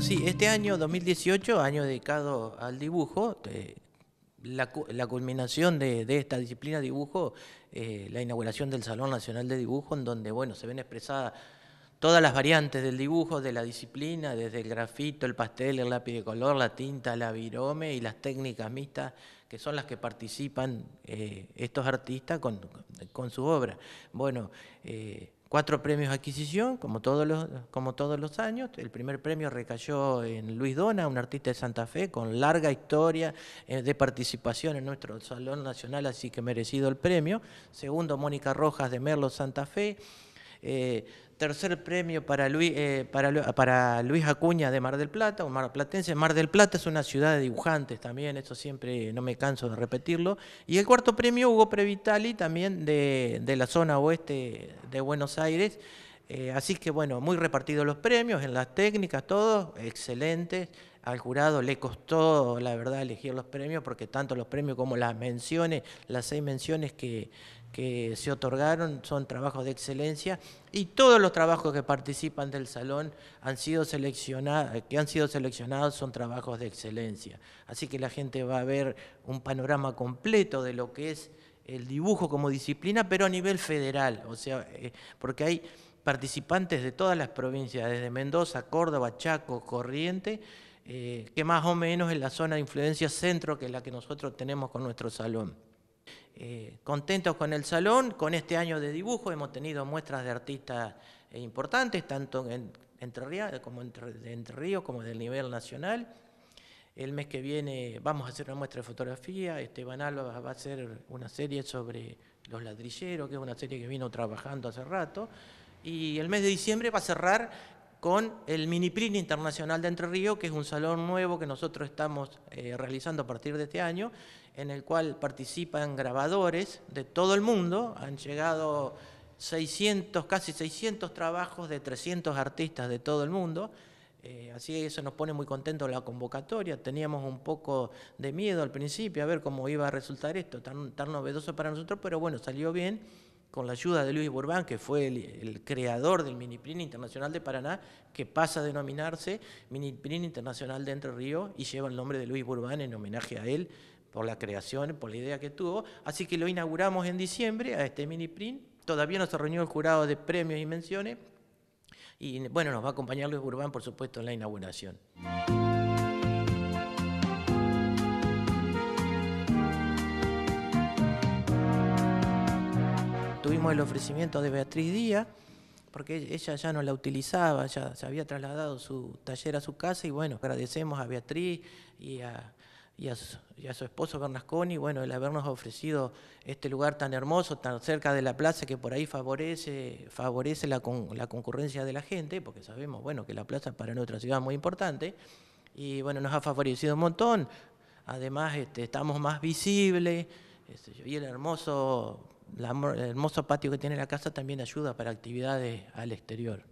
Sí, este año 2018, año dedicado al dibujo, eh, la, culminación de, esta disciplina dibujo, eh, la inauguración del Salón Nacional de Dibujo, en donde bueno, se ven expresadas todas las variantes del dibujo, de la disciplina, desde el grafito, el pastel, el lápiz de color, la tinta, la virome y las técnicas mixtas, que son las que participan eh, estos artistas con, con, su obra. Bueno, cuatro premios de adquisición, como todos, los, como todos los años. El primer premio recayó en Luis Dona, un artista de Santa Fe con larga historia eh, de participación en nuestro Salón Nacional, así que merecido el premio. Segundo, Mónica Rojas de Merlo, Santa Fe. Eh, tercer premio eh, para Luis, Acuña de Mar del Plata, un marplatense. Mar del Plata es una ciudad de dibujantes también, eso siempre no me canso de repetirlo. Y el cuarto premio, Hugo Previtali, también de, la zona oeste de Buenos Aires. Eh, así que bueno, muy repartidos los premios, en las técnicas, todos excelentes. Al jurado le costó, la verdad, elegir los premios, porque tanto los premios como las menciones, las seis menciones que, que se otorgaron son trabajos de excelencia y todos los trabajos que participan del salón han sido seleccionados, que han sido seleccionados son trabajos de excelencia. Así que la gente va a ver un panorama completo de lo que es el dibujo como disciplina, pero a nivel federal, o sea, eh, porque hay participantes de todas las provincias, desde Mendoza, Córdoba, Chaco, Corriente, eh, que más o menos en la zona de influencia centro, que es la que nosotros tenemos con nuestro salón. Eh, contentos con el salón, con este año de dibujo hemos tenido muestras de artistas eh, importantes, tanto en Entre Ríos eh, como, de entre Ríos, como del nivel nacional. El mes que viene vamos a hacer una muestra de fotografía, Esteban Alba va a hacer una serie sobre los ladrilleros, que es una serie que vino trabajando hace rato, y el mes de diciembre va a cerrar con el Mini Print Internacional de Entre Ríos, que es un salón nuevo que nosotros estamos realizando a partir de este año en el cual participan grabadores de todo el mundo. Han llegado 600, casi 600 trabajos de 300 artistas de todo el mundo. Eh, así que eso nos pone muy contentos la convocatoria. Teníamos un poco de miedo al principio a ver cómo iba a resultar esto, tan, novedoso para nosotros, pero bueno, salió bien con la ayuda de Luis Burbán, que fue el, creador del Miniprin Internacional de Paraná, que pasa a denominarse Miniprin Internacional de Entre Ríos y lleva el nombre de Luis Burbán en homenaje a él, por la creación, por la idea que tuvo. Así que lo inauguramos en diciembre a este mini print. Todavía no se reunió el jurado de premios y menciones. Y bueno, nos va a acompañar Luis Urbán, por supuesto, en la inauguración. Tuvimos el ofrecimiento de Beatriz Díaz, porque ella ya no la utilizaba, ya se había trasladado su taller a su casa y bueno, agradecemos a Beatriz y a y a, su, esposo Bernasconi, bueno, el habernos ofrecido este lugar tan hermoso, tan cerca de la plaza, que por ahí favorece, favorece la, con, la concurrencia de la gente, porque sabemos, bueno, que la plaza para nuestra ciudad es muy importante, y bueno, nos ha favorecido un montón, además este, estamos más visibles, este, y el hermoso, el hermoso patio que tiene la casa también ayuda para actividades al exterior.